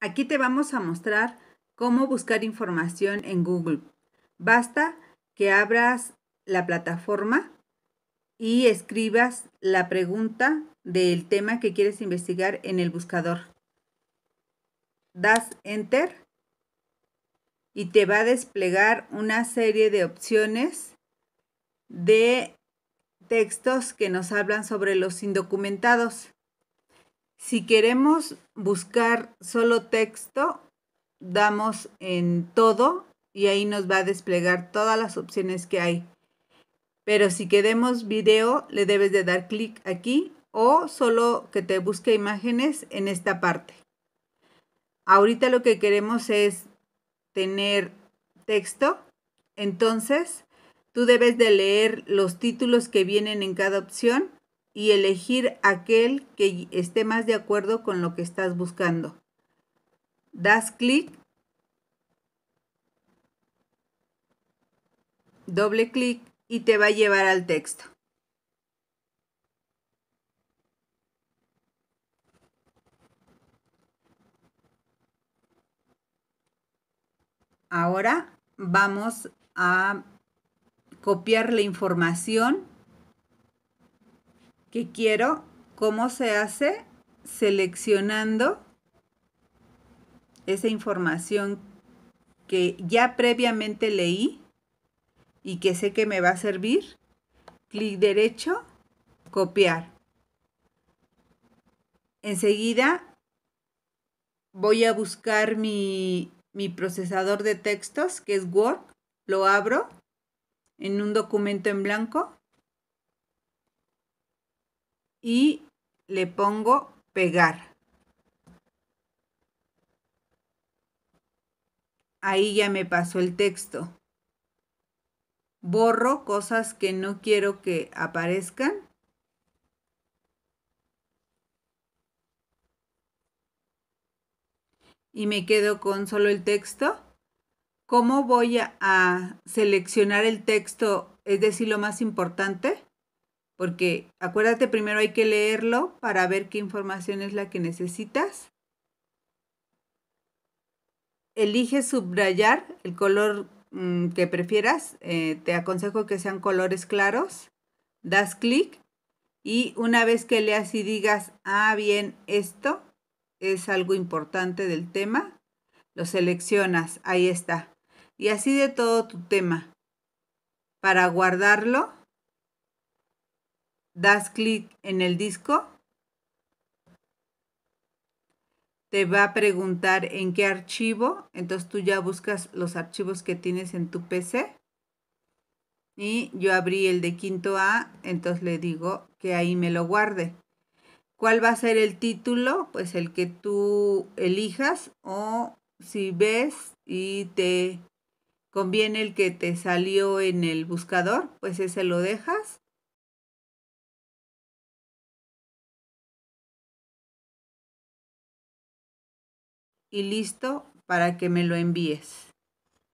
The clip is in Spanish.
Aquí te vamos a mostrar cómo buscar información en Google. Basta que abras la plataforma y escribas la pregunta del tema que quieres investigar en el buscador. Das Enter y te va a desplegar una serie de opciones de textos que nos hablan sobre los indocumentados. Si queremos buscar solo texto, damos en todo y ahí nos va a desplegar todas las opciones que hay. Pero si queremos video, le debes de dar clic aquí o solo que te busque imágenes en esta parte. Ahorita lo que queremos es tener texto, entonces tú debes de leer los títulos que vienen en cada opción y elegir aquel que esté más de acuerdo con lo que estás buscando. Das clic, doble clic y te va a llevar al texto. Ahora vamos a copiar la información que quiero, cómo se hace seleccionando esa información que ya previamente leí y que sé que me va a servir. Clic derecho, copiar. Enseguida voy a buscar mi, mi procesador de textos, que es Word. Lo abro en un documento en blanco y le pongo pegar. Ahí ya me pasó el texto. Borro cosas que no quiero que aparezcan. y me quedo con solo el texto. ¿Cómo voy a, seleccionar el texto, es decir, lo más importante? porque acuérdate, primero hay que leerlo para ver qué información es la que necesitas. Elige subrayar el color mm, que prefieras. Eh, te aconsejo que sean colores claros. Das clic y una vez que leas y digas, ah, bien, esto es algo importante del tema, lo seleccionas. Ahí está. Y así de todo tu tema. Para guardarlo, das clic en el disco, te va a preguntar en qué archivo, entonces tú ya buscas los archivos que tienes en tu PC. Y yo abrí el de quinto A, entonces le digo que ahí me lo guarde. ¿Cuál va a ser el título? Pues el que tú elijas o si ves y te conviene el que te salió en el buscador, pues ese lo dejas. y listo para que me lo envíes.